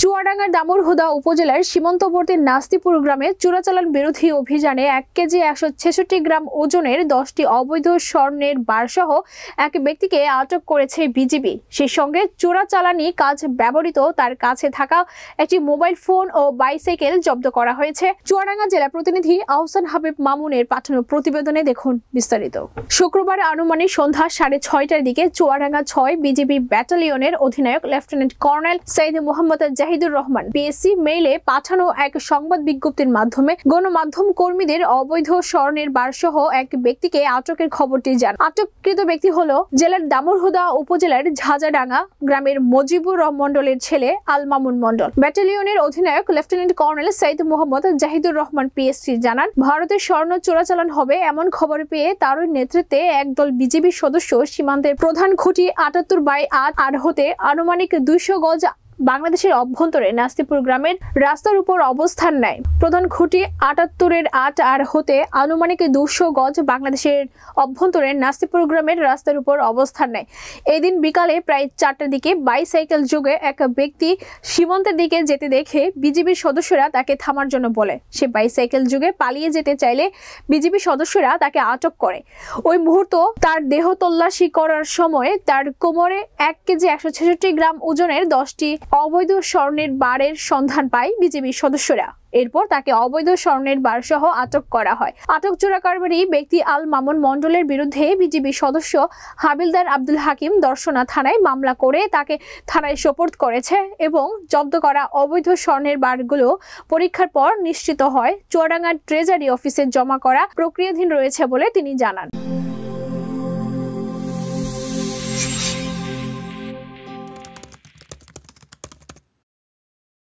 চুয়াডাঙ্গার দামুরহুদা উপজেলার সীমান্তবর্তী নাস্তিপুর গ্রামে চোরাচালান বিরোধী অভিযানে এক কেজি একশো ছেষট্টি গ্রাম ওজনের দশটি অবৈধ স্বর্ণের বারসহ এক ব্যক্তিকে আটক করেছে বিজিবি সেই সঙ্গে চোরাচালানি কাজ ব্যবহৃত তার কাছে থাকা একটি মোবাইল ফোন ও বাইসাইকেল জব্দ করা হয়েছে চুয়াডাঙ্গা জেলা প্রতিনিধি আহসান হাবিব মামুনের পাঠানো প্রতিবেদনে দেখুন বিস্তারিত শুক্রবার আনুমানিক সন্ধ্যা সাড়ে ছয়টার দিকে চুয়াডাঙ্গা ছয় বিজিবি ব্যাটালিয়নের অধিনায়ক lieutenant colonel Syed Mohammad Jahidur Rahman BSC মেইলে পাঠানো এক সংবাদ বিজ্ঞপ্তির মাধ্যমে গণমাধ্যম কর্মীদের অবৈধ স্বর্ণের বারসহ এক ব্যক্তিকে আটকের খবরটি জান আটককৃত ব্যক্তি হল জেলার দামুরহুদা উপজেলার ঝাঁঝাডাঙ্গা গ্রামের মজিবুর মন্ডলের ছেলে আল মামুন মন্ডল ব্যাটালিয়নের অধিনায়ক lieutenant colonel Syed Mohammad Jahidur Rahman PSC জানান ভারতের স্বর্ণ চোরাচালান হবে এমন খবর পেয়ে তারই নেতৃত্বে একদল বিজেপি সদস্য সীমান্তের প্রধান খুঁটি আটাত্তর বাই আট আর হতে আনুমানিক দুইশো গজ বাংলাদেশের অভ্যন্তরে নাস্তিপুর গ্রামের রাস্তার উপর অবস্থান নেয় প্রধান খুঁটি আটাত্তরের আট আর হতে আনুমানিক দুশো গজ বাংলাদেশের অভ্যন্তরে নাস্তিপুর গ্রামের রাস্তার উপর অবস্থান নেয় এদিন বিকালে প্রায় চারটার দিকে বাইসাইকেল যোগে এক ব্যক্তি সীমান্তের দিকে যেতে দেখে বিজিবির সদস্যরা তাকে থামার জন্য বলে সে বাইসাইকেল যুগে পালিয়ে যেতে চাইলে বিজিবি সদস্যরা তাকে আটক করে ওই মুহূর্ত তার দেহ তল্লাশি করার সময় তার কোমরে এক কেজি একশো গ্রাম ওজনের দশটি অবৈধ স্বর্ণের বারের সন্ধান পায় বিজেপির সদস্যরা এরপর তাকে অবৈধ স্বর্ণের বার সহ আটক করা হয় আটক চোরাকারবারী ব্যক্তি আল মামুন মন্ডলের বিরুদ্ধে বিজেপি সদস্য হাবিলদার আব্দুল হাকিম দর্শনা থানায় মামলা করে তাকে থানায় সোপর্দ করেছে এবং জব্দ করা অবৈধ স্বর্ণের বারগুলো পরীক্ষার পর নিশ্চিত হয় চুয়াডাঙ্গার ট্রেজারি অফিসে জমা করা প্রক্রিয়াধীন রয়েছে বলে তিনি জানান